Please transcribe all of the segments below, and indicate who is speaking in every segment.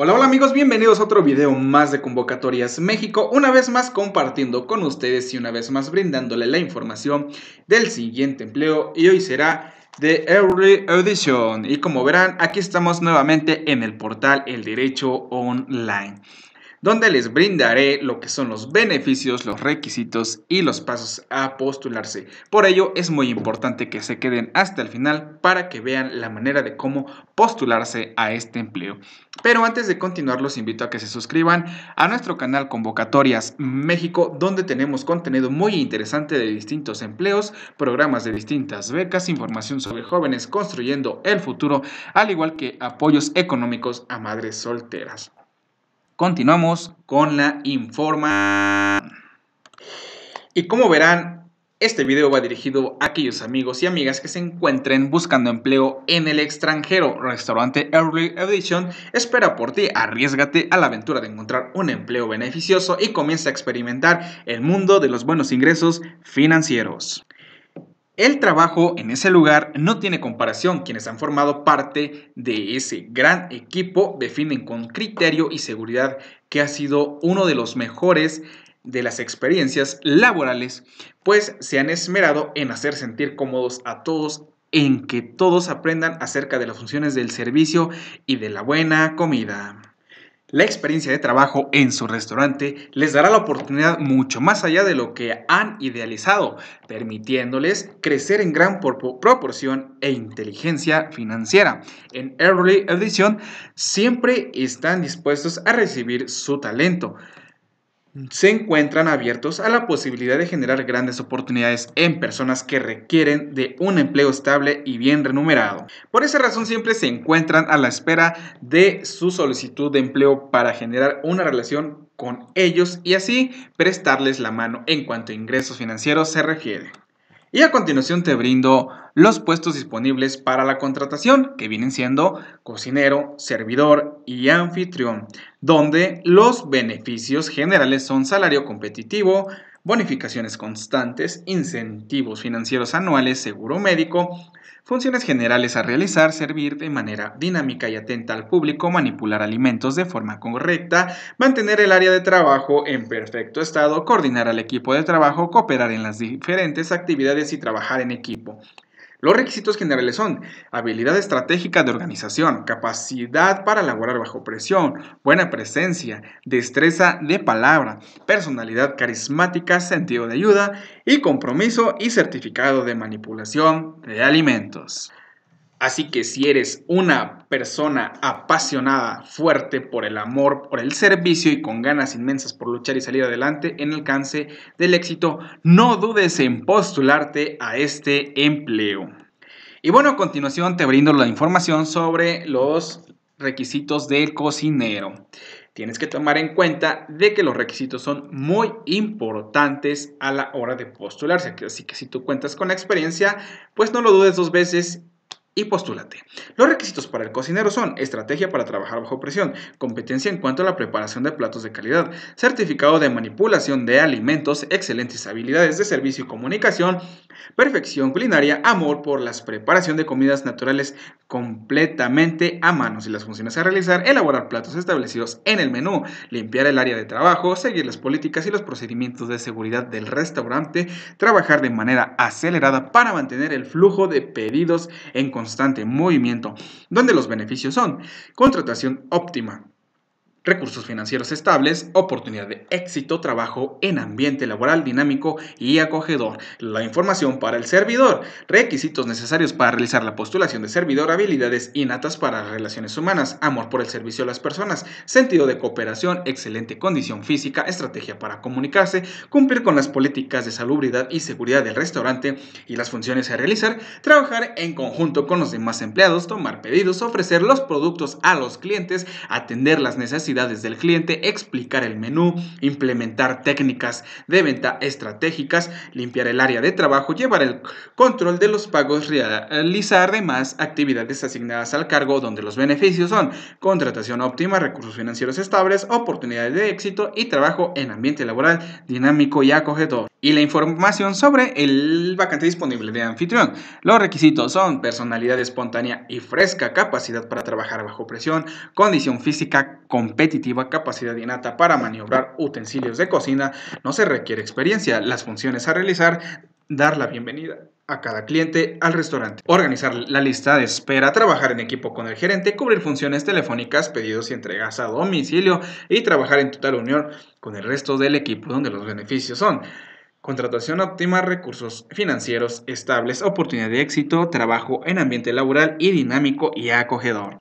Speaker 1: Hola, hola amigos, bienvenidos a otro video más de Convocatorias México, una vez más compartiendo con ustedes y una vez más brindándole la información del siguiente empleo y hoy será de Every Audition y como verán aquí estamos nuevamente en el portal El Derecho Online donde les brindaré lo que son los beneficios, los requisitos y los pasos a postularse. Por ello es muy importante que se queden hasta el final para que vean la manera de cómo postularse a este empleo. Pero antes de continuar los invito a que se suscriban a nuestro canal Convocatorias México donde tenemos contenido muy interesante de distintos empleos, programas de distintas becas, información sobre jóvenes construyendo el futuro, al igual que apoyos económicos a madres solteras. Continuamos con la informa. Y como verán, este video va dirigido a aquellos amigos y amigas que se encuentren buscando empleo en el extranjero. Restaurante Early Edition espera por ti, arriesgate a la aventura de encontrar un empleo beneficioso y comienza a experimentar el mundo de los buenos ingresos financieros. El trabajo en ese lugar no tiene comparación. Quienes han formado parte de ese gran equipo definen con criterio y seguridad que ha sido uno de los mejores de las experiencias laborales, pues se han esmerado en hacer sentir cómodos a todos, en que todos aprendan acerca de las funciones del servicio y de la buena comida. La experiencia de trabajo en su restaurante les dará la oportunidad mucho más allá de lo que han idealizado, permitiéndoles crecer en gran proporción e inteligencia financiera. En Early Edition siempre están dispuestos a recibir su talento se encuentran abiertos a la posibilidad de generar grandes oportunidades en personas que requieren de un empleo estable y bien remunerado. Por esa razón siempre se encuentran a la espera de su solicitud de empleo para generar una relación con ellos y así prestarles la mano en cuanto a ingresos financieros se refiere. Y a continuación te brindo los puestos disponibles para la contratación, que vienen siendo cocinero, servidor y anfitrión, donde los beneficios generales son salario competitivo, bonificaciones constantes, incentivos financieros anuales, seguro médico, funciones generales a realizar, servir de manera dinámica y atenta al público, manipular alimentos de forma correcta, mantener el área de trabajo en perfecto estado, coordinar al equipo de trabajo, cooperar en las diferentes actividades y trabajar en equipo. Los requisitos generales son habilidad estratégica de organización, capacidad para laborar bajo presión, buena presencia, destreza de palabra, personalidad carismática, sentido de ayuda y compromiso y certificado de manipulación de alimentos. Así que si eres una persona apasionada, fuerte por el amor, por el servicio y con ganas inmensas por luchar y salir adelante en el alcance del éxito, no dudes en postularte a este empleo. Y bueno, a continuación te brindo la información sobre los requisitos del cocinero. Tienes que tomar en cuenta de que los requisitos son muy importantes a la hora de postularse. Así que si tú cuentas con la experiencia, pues no lo dudes dos veces y postúlate. Los requisitos para el cocinero son estrategia para trabajar bajo presión, competencia en cuanto a la preparación de platos de calidad, certificado de manipulación de alimentos, excelentes habilidades de servicio y comunicación, perfección culinaria, amor por la preparación de comidas naturales completamente a manos y las funciones a realizar, elaborar platos establecidos en el menú, limpiar el área de trabajo, seguir las políticas y los procedimientos de seguridad del restaurante, trabajar de manera acelerada para mantener el flujo de pedidos en constante constante movimiento, donde los beneficios son contratación óptima, recursos financieros estables, oportunidad de éxito, trabajo en ambiente laboral dinámico y acogedor. La información para el servidor, requisitos necesarios para realizar la postulación de servidor, habilidades innatas para relaciones humanas, amor por el servicio a las personas, sentido de cooperación, excelente condición física, estrategia para comunicarse, cumplir con las políticas de salubridad y seguridad del restaurante y las funciones a realizar, trabajar en conjunto con los demás empleados, tomar pedidos, ofrecer los productos a los clientes, atender las necesidades del cliente, explicar el menú, implementar técnicas de venta estratégicas, limpiar el área de trabajo, llevar el control de los pagos, realizar demás actividades asignadas al cargo donde los beneficios son contratación óptima, recursos financieros estables, oportunidades de éxito y trabajo en ambiente laboral dinámico y acogedor. Y la información sobre el vacante disponible de anfitrión. Los requisitos son personalidad espontánea y fresca, capacidad para trabajar bajo presión, condición física competente capacidad innata para maniobrar utensilios de cocina, no se requiere experiencia. Las funciones a realizar, dar la bienvenida a cada cliente al restaurante, organizar la lista de espera, trabajar en equipo con el gerente, cubrir funciones telefónicas, pedidos y entregas a domicilio y trabajar en total unión con el resto del equipo donde los beneficios son contratación óptima, recursos financieros estables, oportunidad de éxito, trabajo en ambiente laboral y dinámico y acogedor.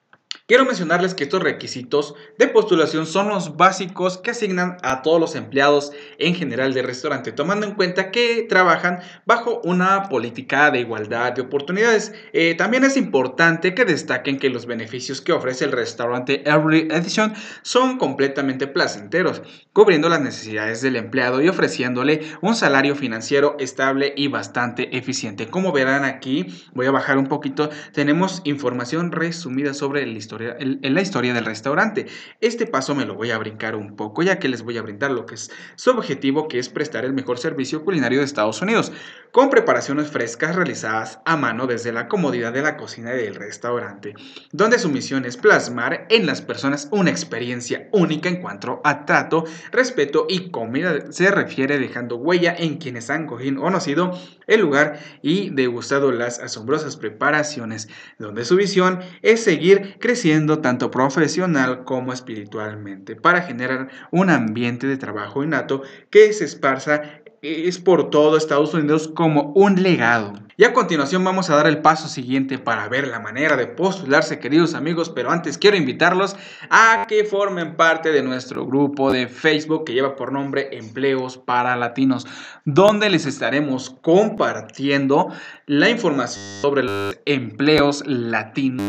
Speaker 1: Quiero mencionarles que estos requisitos de postulación son los básicos que asignan a todos los empleados en general del restaurante, tomando en cuenta que trabajan bajo una política de igualdad de oportunidades. Eh, también es importante que destaquen que los beneficios que ofrece el restaurante Every Edition son completamente placenteros, cubriendo las necesidades del empleado y ofreciéndole un salario financiero estable y bastante eficiente. Como verán aquí, voy a bajar un poquito, tenemos información resumida sobre el historial en, la historia del restaurante. Este paso me lo voy a brincar un poco, ya que les voy a brindar lo que es su objetivo, que es prestar el mejor servicio culinario de Estados Unidos, con preparaciones frescas realizadas a mano desde la comodidad de la cocina del restaurante, donde su misión es plasmar en las personas una experiencia única en cuanto a trato, respeto y comida se refiere dejando huella en quienes han o conocido el lugar y degustado las asombrosas preparaciones, donde su visión es seguir creciendo tanto profesional como espiritualmente para generar un ambiente de trabajo innato que se esparza eh, es por todo Estados Unidos como un legado. Y a continuación vamos a dar el paso siguiente para ver la manera de postularse, queridos amigos, pero antes quiero invitarlos a que formen parte de nuestro grupo de Facebook que lleva por nombre Empleos para Latinos, donde les estaremos compartiendo la información sobre los empleos latinos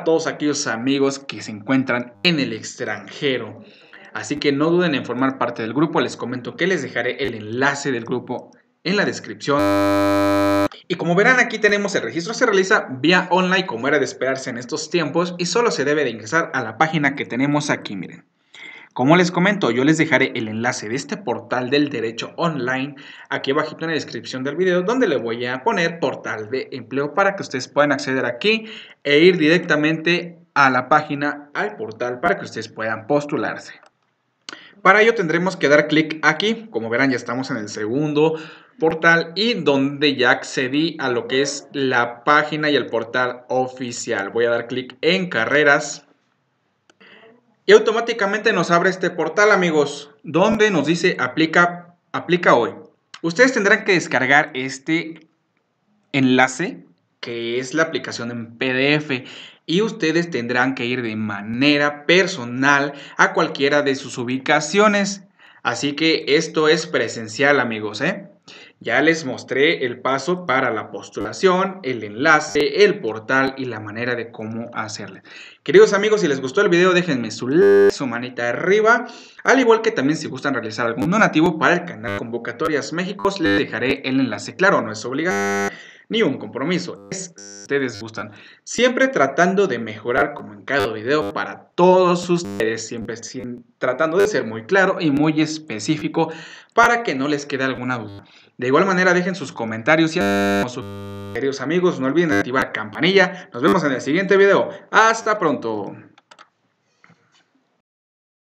Speaker 1: a todos aquellos amigos que se encuentran en el extranjero. Así que no duden en formar parte del grupo, les comento que les dejaré el enlace del grupo en la descripción. Y como verán aquí tenemos el registro se realiza vía online como era de esperarse en estos tiempos y solo se debe de ingresar a la página que tenemos aquí, miren. Como les comento, yo les dejaré el enlace de este portal del derecho online aquí abajito en la descripción del video donde le voy a poner portal de empleo para que ustedes puedan acceder aquí e ir directamente a la página, al portal para que ustedes puedan postularse. Para ello tendremos que dar clic aquí, como verán ya estamos en el segundo portal y donde ya accedí a lo que es la página y el portal oficial. Voy a dar clic en carreras y automáticamente nos abre este portal amigos donde nos dice aplica, aplica hoy. Ustedes tendrán que descargar este enlace que es la aplicación en PDF y ustedes tendrán que ir de manera personal a cualquiera de sus ubicaciones. Así que esto es presencial amigos, ¿eh? Ya les mostré el paso para la postulación, el enlace, el portal y la manera de cómo hacerle. Queridos amigos, si les gustó el video, déjenme su su manita arriba. Al igual que también si gustan realizar algún donativo para el canal Convocatorias México, les dejaré el enlace. Claro, no es obligado ni un compromiso. Es ustedes gustan. Siempre tratando de mejorar como en cada video para todos ustedes. Siempre tratando de ser muy claro y muy específico para que no les quede alguna duda. De igual manera dejen sus comentarios y sus queridos amigos. No olviden activar campanilla. Nos vemos en el siguiente video. Hasta pronto.